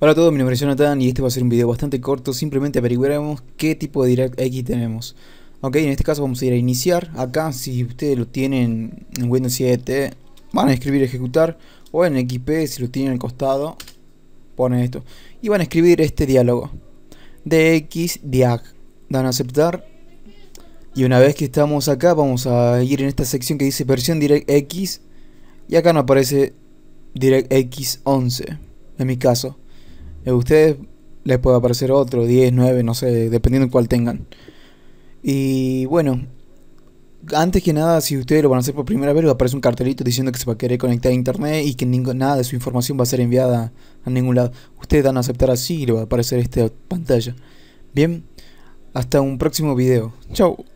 Hola a todos, mi nombre es Jonathan y este va a ser un video bastante corto, simplemente averiguaremos qué tipo de DirectX tenemos. Ok, en este caso vamos a ir a iniciar, acá si ustedes lo tienen en Windows 7, van a escribir ejecutar, o en XP si lo tienen al costado, ponen esto, y van a escribir este diálogo, DXDiag dan a aceptar, y una vez que estamos acá vamos a ir en esta sección que dice versión DirectX, y acá nos aparece DirectX 11, en mi caso. A eh, ustedes les puede aparecer otro, 10, 9, no sé, dependiendo cuál tengan. Y bueno, antes que nada, si ustedes lo van a hacer por primera vez, les aparece un cartelito diciendo que se va a querer conectar a internet y que nada de su información va a ser enviada a ningún lado. Ustedes dan a aceptar así y le va a aparecer esta pantalla. Bien, hasta un próximo video. Chao.